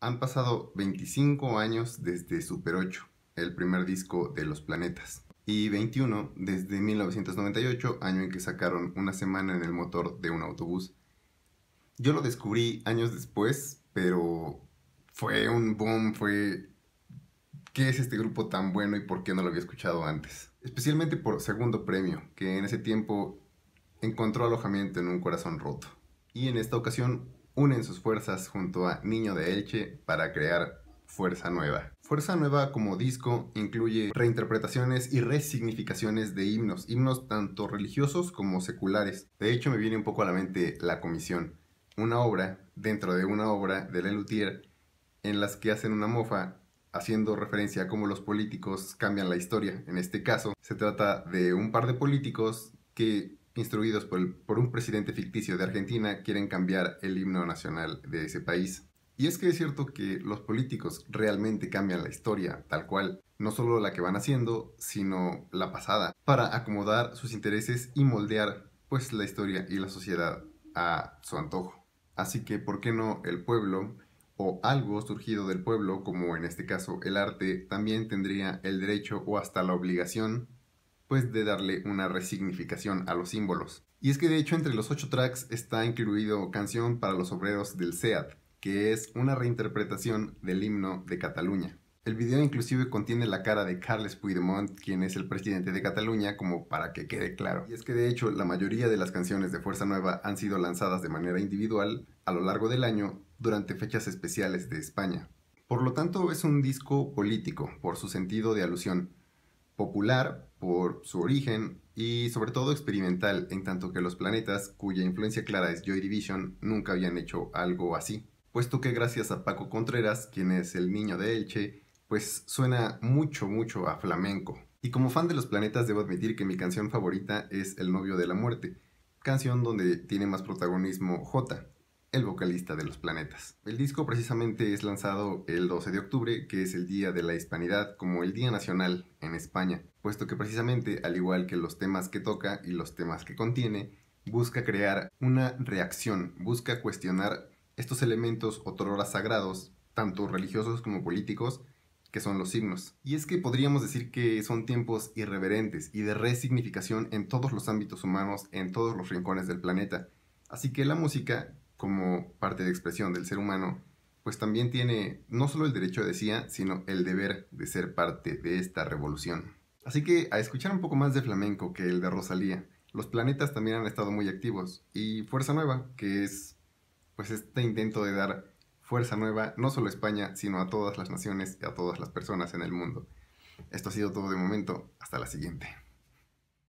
Han pasado 25 años desde Super 8, el primer disco de Los Planetas, y 21 desde 1998, año en que sacaron Una semana en el motor de un autobús. Yo lo descubrí años después, pero fue un boom, fue... ¿Qué es este grupo tan bueno y por qué no lo había escuchado antes? Especialmente por Segundo Premio, que en ese tiempo encontró alojamiento en un corazón roto. Y en esta ocasión unen sus fuerzas junto a Niño de Elche para crear Fuerza Nueva. Fuerza Nueva como disco incluye reinterpretaciones y resignificaciones de himnos, himnos tanto religiosos como seculares. De hecho, me viene un poco a la mente La Comisión, una obra dentro de una obra de Lelutier en las que hacen una mofa haciendo referencia a cómo los políticos cambian la historia. En este caso, se trata de un par de políticos que instruidos por, un presidente ficticio de Argentina, quieren cambiar el himno nacional de ese país. Y es que es cierto que los políticos realmente cambian la historia, tal cual, no solo la que van haciendo, sino la pasada, para acomodar sus intereses y moldear pues la historia y la sociedad a su antojo. Así que, ¿por qué no el pueblo o algo surgido del pueblo, como en este caso el arte, también tendría el derecho o hasta la obligación pues de darle una resignificación a los símbolos. Y es que de hecho entre los ocho tracks está incluido Canción para los Obreros del SEAT, que es una reinterpretación del himno de Cataluña. El video inclusive contiene la cara de Carles Puigdemont, quien es el presidente de Cataluña, como para que quede claro. Y es que de hecho la mayoría de las canciones de Fuerza Nueva han sido lanzadas de manera individual a lo largo del año durante fechas especiales de España. Por lo tanto es un disco político, por su sentido de alusión, popular por su origen y sobre todo experimental, en tanto que los planetas, cuya influencia clara es Joy Division, nunca habían hecho algo así. Puesto que gracias a Paco Contreras, quien es el niño de Elche, pues suena mucho, mucho a flamenco. Y como fan de los planetas, debo admitir que mi canción favorita es El novio de la muerte, canción donde tiene más protagonismo J, el vocalista de los planetas. El disco precisamente es lanzado el 12 de octubre, que es el Día de la Hispanidad como el Día Nacional en España, puesto que precisamente, al igual que los temas que toca y los temas que contiene, busca crear una reacción, busca cuestionar estos elementos o tororas sagrados, tanto religiosos como políticos, que son los signos. Y es que podríamos decir que son tiempos irreverentes y de resignificación en todos los ámbitos humanos, en todos los rincones del planeta. Así que la música como parte de expresión del ser humano, pues también tiene no solo el derecho, decía, sino el deber de ser parte de esta revolución. Así que a escuchar un poco más de flamenco que el de Rosalía. Los planetas también han estado muy activos y Fuerza Nueva, que es pues este intento de dar fuerza nueva no solo a España, sino a todas las naciones y a todas las personas en el mundo. Esto ha sido todo de momento, hasta la siguiente.